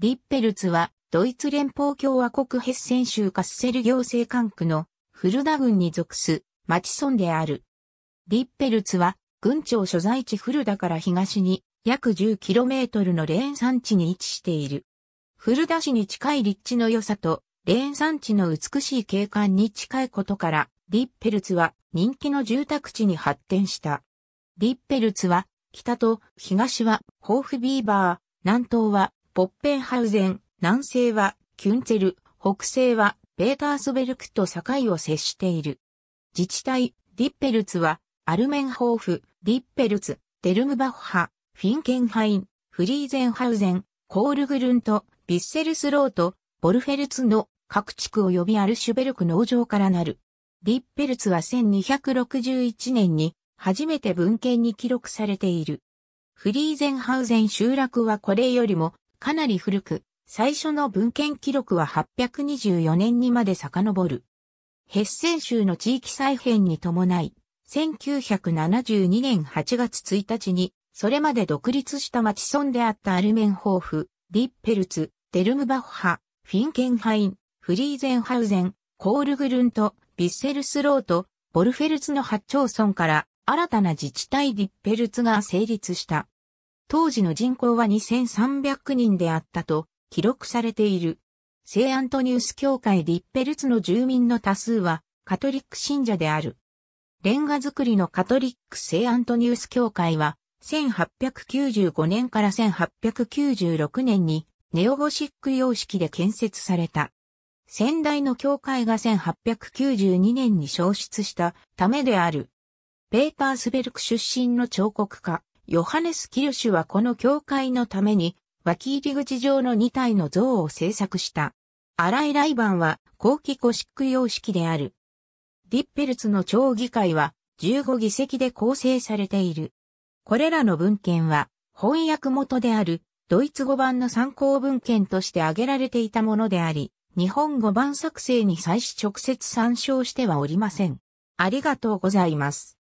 リッペルツは、ドイツ連邦共和国ヘッセン州カッセル行政管区のフルダ郡に属す町村である。リッペルツは、郡庁所在地フルダから東に約 10km のレーン山地に位置している。フルダ市に近い立地の良さと、レーン山地の美しい景観に近いことから、リッペルツは人気の住宅地に発展した。リッペルツは、北と東はホーフビーバー、南東はポッペンハウゼン、南西はキュンツェル、北西はベータースベルクと境を接している。自治体、ディッペルツは、アルメンホーフ、ディッペルツ、デルムバッハ、フィンケンハイン、フリーゼンハウゼン、コールグルント、ビッセルスロート、ボルフェルツの各地区及びアルシュベルク農場からなる。ディッペルツは1261年に初めて文献に記録されている。フリーゼンハウゼン集落はこれよりもかなり古く、最初の文献記録は824年にまで遡る。ヘッセン州の地域再編に伴い、1972年8月1日に、それまで独立した町村であったアルメンホーフ、ディッペルツ、デルムバッハ、フィンケンハイン、フリーゼンハウゼン、コールグルント、ビッセルスロート、ボルフェルツの八町村から新たな自治体ディッペルツが成立した。当時の人口は2300人であったと記録されている。聖アントニウス教会ィッペルツの住民の多数はカトリック信者である。レンガ作りのカトリック聖アントニウス教会は1895年から1896年にネオゴシック様式で建設された。先代の教会が1892年に消失したためである。ペータースベルク出身の彫刻家、ヨハネス・キルシュはこの教会のために、脇入り口上の2体の像を制作した。荒井来ンは、後期古式様式である。ディッペルツの町議会は、15議席で構成されている。これらの文献は、翻訳元である、ドイツ語版の参考文献として挙げられていたものであり、日本語版作成に際し直接参照してはおりません。ありがとうございます。